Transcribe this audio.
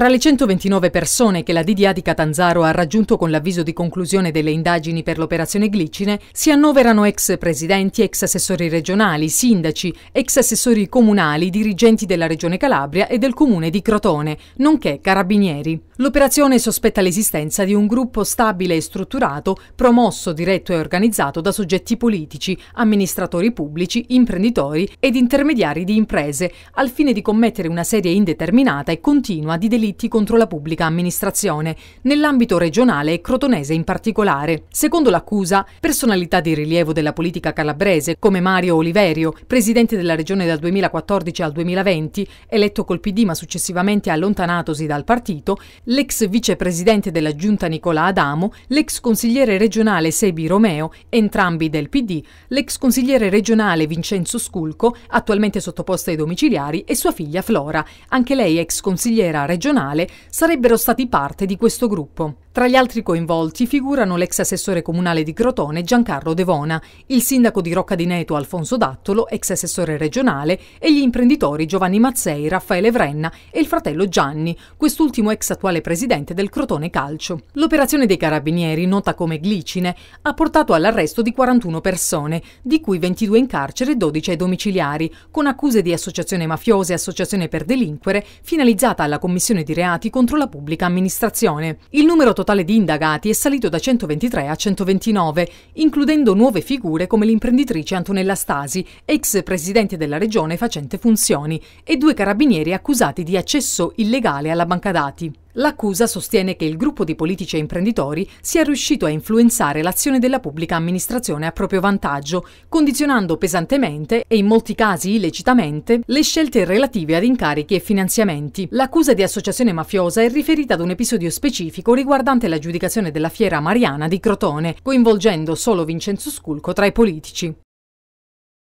Tra le 129 persone che la DDA di Catanzaro ha raggiunto con l'avviso di conclusione delle indagini per l'operazione Glicine si annoverano ex presidenti, ex assessori regionali, sindaci, ex assessori comunali, dirigenti della Regione Calabria e del comune di Crotone, nonché carabinieri. L'operazione sospetta l'esistenza di un gruppo stabile e strutturato, promosso, diretto e organizzato da soggetti politici, amministratori pubblici, imprenditori ed intermediari di imprese, al fine di commettere una serie indeterminata e continua di delitti delitti contro la pubblica amministrazione, nell'ambito regionale e crotonese in particolare. Secondo l'accusa, personalità di rilievo della politica calabrese come Mario Oliverio, presidente della regione dal 2014 al 2020, eletto col PD ma successivamente allontanatosi dal partito, l'ex vicepresidente della giunta Nicola Adamo, l'ex consigliere regionale Sebi Romeo, entrambi del PD, l'ex consigliere regionale Vincenzo Sculco, attualmente sottoposto ai domiciliari, e sua figlia Flora, anche lei ex consigliera regionale regionale sarebbero stati parte di questo gruppo. Tra gli altri coinvolti figurano l'ex assessore comunale di Crotone Giancarlo Devona, il sindaco di Rocca di Neto Alfonso Dattolo, ex assessore regionale, e gli imprenditori Giovanni Mazzei, Raffaele Vrenna e il fratello Gianni, quest'ultimo ex attuale presidente del Crotone Calcio. L'operazione dei carabinieri, nota come Glicine, ha portato all'arresto di 41 persone, di cui 22 in carcere e 12 ai domiciliari, con accuse di associazione mafiosa e associazione per delinquere finalizzata alla commissione di reati contro la pubblica amministrazione. Il numero totale totale di indagati è salito da 123 a 129, includendo nuove figure come l'imprenditrice Antonella Stasi, ex presidente della regione facente funzioni, e due carabinieri accusati di accesso illegale alla banca dati. L'accusa sostiene che il gruppo di politici e imprenditori sia riuscito a influenzare l'azione della pubblica amministrazione a proprio vantaggio, condizionando pesantemente e in molti casi illecitamente le scelte relative ad incarichi e finanziamenti. L'accusa di associazione mafiosa è riferita ad un episodio specifico riguardante l'aggiudicazione della fiera mariana di Crotone, coinvolgendo solo Vincenzo Sculco tra i politici.